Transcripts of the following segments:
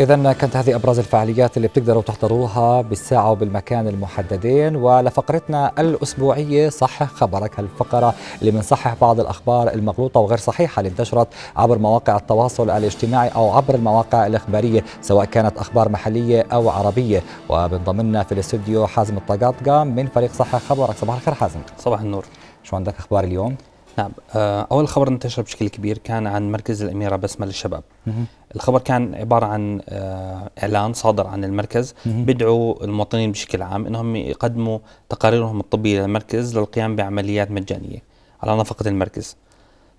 إذا كانت هذه أبرز الفعاليات اللي بتقدروا تحضروها بالساعة وبالمكان المحددين ولفقرتنا الأسبوعية صحح خبرك هالفقرة اللي بنصحح بعض الأخبار المغلوطة وغير صحيحة اللي انتشرت عبر مواقع التواصل الاجتماعي أو عبر المواقع الإخبارية سواء كانت أخبار محلية أو عربية وبنضمنا في الاستوديو حازم الطقاطقة من فريق صحح خبرك صباح الخير حازم صباح النور شو عندك أخبار اليوم؟ نعم أول خبر انتشر بشكل كبير كان عن مركز الأميرة بسمة للشباب الخبر كان عبارة عن آه، إعلان صادر عن المركز بدعوا المواطنين بشكل عام أنهم يقدموا تقاريرهم الطبية للمركز للقيام بعمليات مجانية على نفقة المركز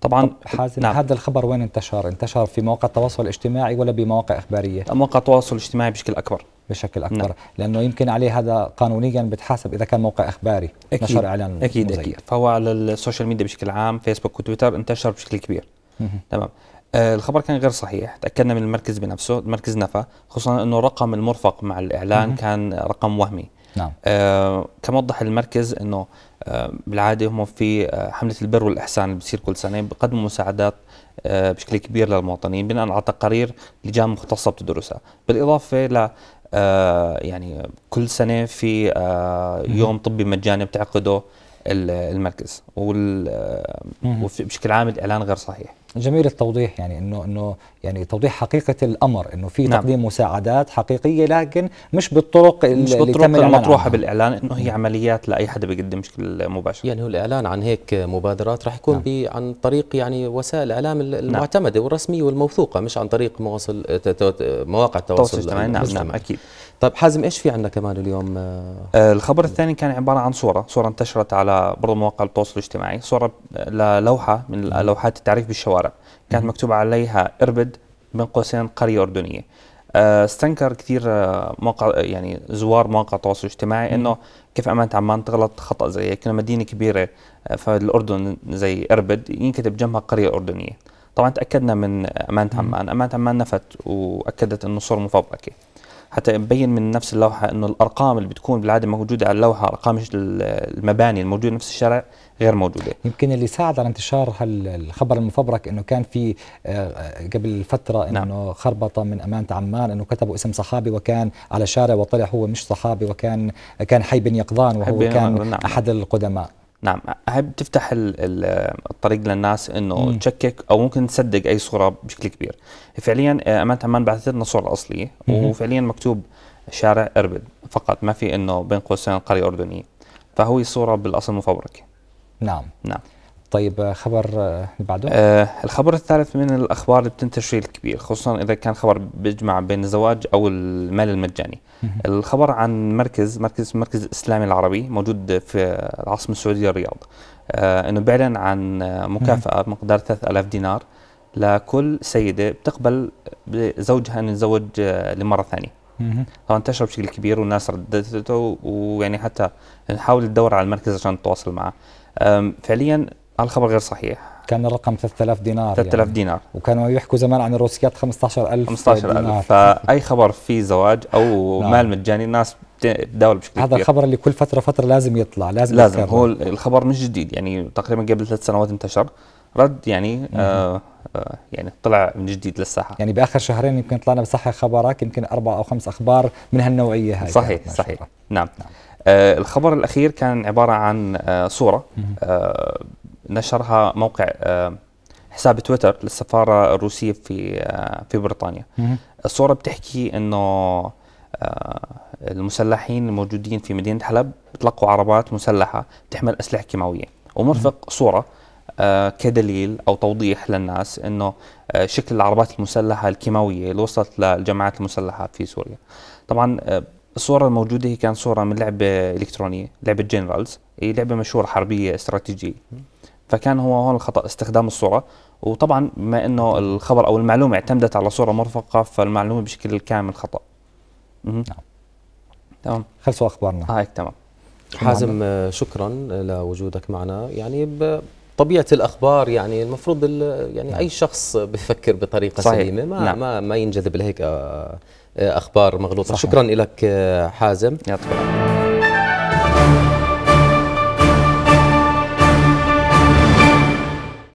طبعا حازم نعم. هذا الخبر وين انتشر؟ انتشر في مواقع التواصل الاجتماعي ولا بمواقع اخباريه؟ مواقع التواصل الاجتماعي بشكل اكبر بشكل اكبر نعم. لانه يمكن عليه هذا قانونيا بتحاسب اذا كان موقع اخباري أكيد. نشر اعلان اكيد مزيف. اكيد فهو على السوشيال ميديا بشكل عام فيسبوك وتويتر انتشر بشكل كبير تمام آه الخبر كان غير صحيح تاكدنا من المركز بنفسه المركز نفى خصوصا انه الرقم المرفق مع الاعلان كان رقم وهمي نعم آه كما وضح المركز انه آه بالعاده هم في آه حمله البر والاحسان اللي بتصير كل سنه بقدموا مساعدات آه بشكل كبير للمواطنين بناء على تقارير لجان مختصه بتدرسها بالاضافه آه، يعني كل سنه في آه، يوم طبي مجاني بتعقده المركز وبشكل عام الاعلان غير صحيح جميل التوضيح يعني انه انه يعني توضيح حقيقه الامر انه في نعم. تقديم مساعدات حقيقيه لكن مش بالطرق مش بالطرق المطروحه عنها. بالاعلان انه هي عمليات لاي حدا بيقدم بشكل مباشر يعني هو الاعلان عن هيك مبادرات راح يكون نعم. عن طريق يعني وسائل الاعلام نعم. المعتمده نعم. والرسميه والموثوقه مش عن طريق مواصل مواقع التواصل الاجتماعي نعم نعم اكيد طيب حازم ايش في عندنا كمان اليوم؟ آه الخبر الثاني كان عباره عن صوره، صوره انتشرت على برضه مواقع التواصل الاجتماعي، صوره آه، للوحه من لوحات التعريف بالشوارع الشوارع كانت مكتوب عليها اربد بين قوسين قريه اردنيه آه، استنكر كثير آه، موقع يعني زوار مواقع التواصل الاجتماعي انه كيف امانه عمان تغلط خطا زي هيك مدينه كبيره آه، فالاردن زي اربد ينكتب جنبها قريه اردنيه طبعا تاكدنا من امانه عمان امانه عمان نفت واكدت انه صور مفبركه حتى يبين من نفس اللوحه انه الارقام اللي بتكون بالعاده موجوده على اللوحه ارقام المباني الموجوده نفس الشارع غير موجوده يمكن اللي ساعد على انتشار هالخبر المفبرك انه كان في آه، آه، قبل فتره نعم. انه نعم. خربطه من امانه عمان انه كتبوا اسم صحابي وكان على شارع وطلع هو مش صحابي وكان كان حي بن يقظان وهو كان نعم. احد القدماء نعم احب تفتح الطريق للناس انه تشكك او ممكن تصدق اي صوره بشكل كبير فعليا آه، امانه عمان بعثت لنا الصوره الاصليه وفعليا مكتوب شارع اربد فقط ما في انه بين قوسين قريه اردنيه فهو صوره بالاصل مفبركه نعم نعم طيب آه، خبر اللي آه، بعده آه الخبر الثالث من الاخبار اللي بتنتشر الكبير خصوصا اذا كان خبر بيجمع بين الزواج او المال المجاني الخبر عن مركز مركز مركز الاسلامي العربي موجود في العاصمه السعوديه الرياض آه انه بيعلن عن آه، مكافاه بمقدار 3000 دينار لكل سيده بتقبل زوجها انه يتزوج لمره ثانيه طبعا انتشر بشكل كبير والناس رددته ويعني حتى نحاول ندور على المركز عشان نتواصل معه فعليا الخبر غير صحيح كان الرقم 3000 دينار 3000 يعني. دينار وكانوا يحكوا زمان عن الروسيات 15000 15000 فاي خبر في زواج او نعم. مال مجاني الناس بتداول بشكل هذا كبير هذا الخبر اللي كل فتره فتره لازم يطلع لازم لازم يتكرر. هو الخبر مش جديد يعني تقريبا قبل ثلاث سنوات انتشر رد يعني آه، آه، يعني طلع من جديد للساحه يعني باخر شهرين يمكن طلعنا بصحه خبرك يمكن اربع او خمس اخبار من هالنوعيه هاي صحيح صحيح نعم, نعم. آه الخبر الاخير كان عباره عن آه صوره آه نشرها موقع آه، حساب تويتر للسفاره الروسيه في آه، في بريطانيا الصوره بتحكي انه آه، المسلحين الموجودين في مدينه حلب تلقوا عربات مسلحه تحمل اسلحه كيماويه ومرفق صوره كدليل او توضيح للناس انه شكل العربات المسلحه الكيماويه اللي وصلت للجماعات المسلحه في سوريا. طبعا الصوره الموجوده هي كانت صوره من لعبه الكترونيه، لعبه جنرالز، هي لعبه مشهوره حربيه استراتيجيه. فكان هو هون الخطا استخدام الصوره وطبعا بما انه الخبر او المعلومه اعتمدت على صوره مرفقه فالمعلومه بشكل كامل خطا نعم تمام خلصوا اخبارنا آه، هيك آه تمام حازم آه، شكرا لوجودك معنا يعني طبيعه الاخبار يعني المفروض يعني اي نعم. شخص بفكر بطريقه صحيح. سليمه ما, نعم. ما ما ينجذب لهيك آه، اخبار مغلوطه صحيح. شكرا لك حازم يعطيك العافيه